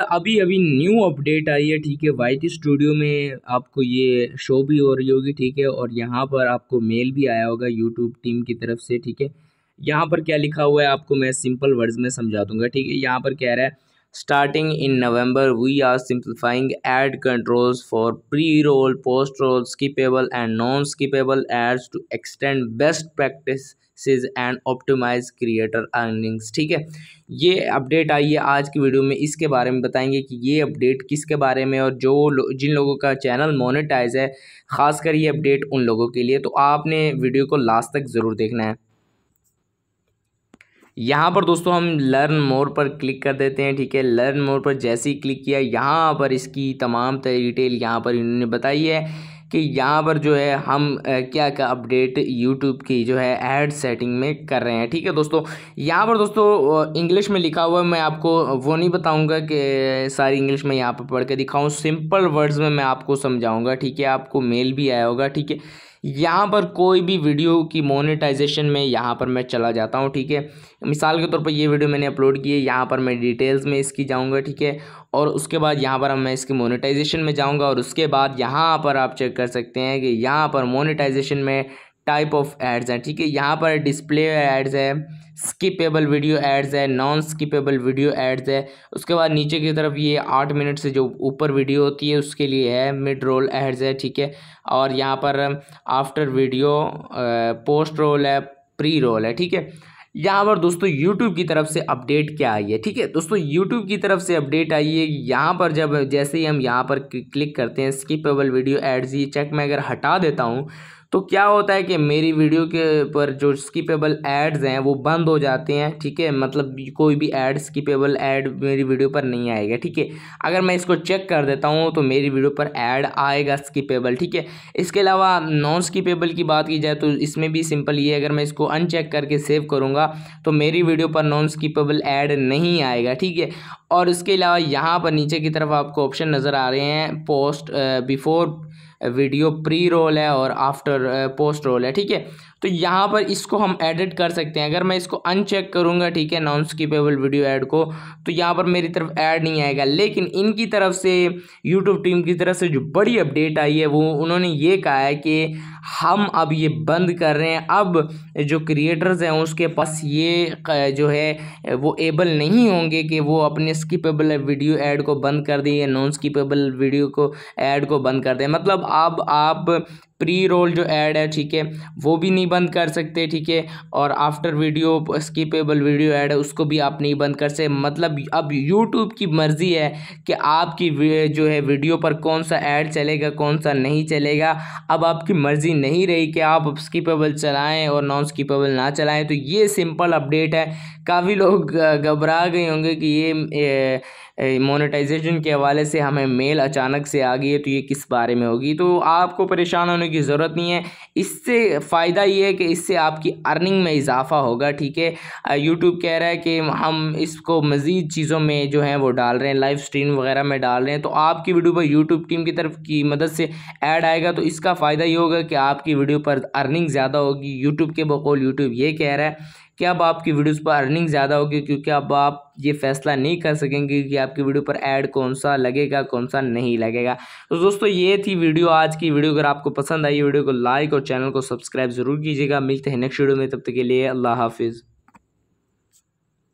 अभी अभी new update आई है ठीक है वाई टी स्टूडियो में आपको ये शो भी हो रही होगी ठीक है और यहाँ पर आपको मेल भी आया होगा यूट्यूब टीम की तरफ से ठीक है यहाँ पर क्या लिखा हुआ है आपको मैं सिंपल वर्ड्स में समझा दूंगा ठीक है यहाँ पर कह रहा है starting in November we are simplifying ad controls for pre roll post roll skippable and non skippable ads to extend best practices ज एंड ऑप्टिमाइज क्रिएटर अर्निंग्स ठीक है ये अपडेट आई है आज की वीडियो में इसके बारे में बताएंगे कि ये अपडेट किसके बारे में और जो जिन लोगों का चैनल मोनिटाइज है खासकर ये अपडेट उन लोगों के लिए तो आपने वीडियो को लास्ट तक ज़रूर देखना है यहाँ पर दोस्तों हम लर्न मोर पर क्लिक कर देते हैं ठीक है लर्न मोर पर जैसे ही क्लिक किया यहाँ पर इसकी तमाम डिटेल यहाँ पर इन्होंने बताई है कि यहाँ पर जो है हम क्या क्या अपडेट यूट्यूब की जो है एड सेटिंग में कर रहे हैं ठीक है दोस्तों यहाँ पर दोस्तों इंग्लिश में लिखा हुआ है मैं आपको वो नहीं बताऊँगा कि सारी इंग्लिश में यहाँ पर पढ़ के दिखाऊँ सिंपल वर्ड्स में मैं आपको समझाऊँगा ठीक है आपको मेल भी आया होगा ठीक है यहाँ पर कोई भी वीडियो की मोनेटाइजेशन में यहाँ पर मैं चला जाता हूँ ठीक है मिसाल के तौर पर ये वीडियो मैंने अपलोड की है यहाँ पर मैं डिटेल्स में इसकी जाऊँगा ठीक है और उसके बाद यहाँ पर मैं इसकी मोनेटाइजेशन में जाऊँगा और उसके बाद यहाँ पर आप चेक कर सकते हैं कि यहाँ पर मोनेटाइजेशन में टाइप ऑफ एड्स हैं ठीक है यहाँ पर डिस्प्ले एड्स है स्किपेबल वीडियो एड्स है नॉन स्किपेबल वीडियो एड्स है उसके बाद नीचे की तरफ ये आठ मिनट से जो ऊपर वीडियो होती है उसके लिए है मिड रोल एड्स है ठीक है और यहाँ पर आफ्टर वीडियो पोस्ट रोल है प्री रोल है ठीक है यहाँ पर दोस्तों YouTube की तरफ से अपडेट क्या आई है ठीक है दोस्तों YouTube की तरफ से अपडेट आई है यहाँ पर जब जैसे ही हम यहाँ पर क्लिक करते हैं स्किपेबल वीडियो एड्स ये चेक मैं अगर हटा देता हूँ तो क्या होता है कि मेरी वीडियो के पर जो स्किपेबल एड्स हैं वो बंद हो जाते हैं ठीक है मतलब कोई भी एड स्किपेबल एड मेरी वीडियो पर नहीं आएगा ठीक है अगर मैं इसको चेक कर देता हूँ तो मेरी वीडियो पर ऐड आएगा स्किपेबल ठीक है इसके अलावा नॉन स्किपेबल की बात की जाए तो इसमें भी सिंपल ये अगर मैं इसको अनचेक करके सेव करूँगा तो मेरी वीडियो पर नॉन स्किपेबल ऐड नहीं आएगा ठीक है और इसके अलावा यहाँ पर नीचे की तरफ आपको ऑप्शन नज़र आ रहे हैं post before video pre roll है और आफ्टर पोस्ट रोल है ठीक है तो यहाँ पर इसको हम एडिट कर सकते हैं अगर मैं इसको अनचेक करूँगा ठीक है नॉन स्कीपेबल वीडियो ऐड को तो यहाँ पर मेरी तरफ ऐड नहीं आएगा लेकिन इनकी तरफ से यूट्यूब टीम की तरफ से जो बड़ी अपडेट आई है वो उन्होंने ये कहा है कि हम हाँ। अब ये बंद कर रहे हैं अब जो क्रिएटर्स हैं उसके पास ये जो है वो एबल नहीं होंगे कि वो अपने स्किपेबल वीडियो ऐड को बंद कर दें या नॉन स्किपेबल वीडियो को ऐड को बंद कर दें मतलब अब आप प्री रोल जो ऐड है ठीक है वो भी नहीं बंद कर सकते ठीक है और after video skippable video ad है उसको भी आप नहीं बंद कर सकते मतलब अब यूट्यूब की मर्ज़ी है कि आपकी जो है वीडियो पर कौन सा ऐड चलेगा कौन सा नहीं चलेगा अब आपकी मर्ज़ी नहीं रही कि आप स्कीपेबल चलाएं और नॉन स्कीपेबल ना चलाएं तो ये सिंपल अपडेट है काफ़ी लोग घबरा गए होंगे कि ये मोनेटाइजेशन के हवाले से हमें मेल अचानक से आ गई है तो ये किस बारे में होगी तो आपको परेशान होने की ज़रूरत नहीं है इससे फ़ायदा ये है कि इससे आपकी अर्निंग में इजाफा होगा ठीक है यूट्यूब कह रहा है कि हम इसको मज़ीद चीज़ों में जो है वो डाल रहे हैं लाइव स्ट्रीम वगैरह में डाल रहे हैं तो आपकी वीडियो पर यूट्यूब टीम की तरफ की मदद से ऐड आएगा तो इसका फ़ायदा ये होगा कि आपकी वीडियो पर अर्निंग ज़्यादा होगी यूट्यूब के बकौल यूट्यूब ये कह रहा है क्या अब आपकी वीडियोस पर अर्निंग ज़्यादा होगी क्योंकि अब आप ये फैसला नहीं कर सकेंगे कि आपकी वीडियो पर ऐड कौन सा लगेगा कौन सा नहीं लगेगा तो दोस्तों ये थी वीडियो आज की वीडियो अगर आपको पसंद आई वीडियो को लाइक और चैनल को सब्सक्राइब ज़रूर कीजिएगा मिलते हैं नेक्स्ट वीडियो में तब तक के लिए अल्लाह हाफिज़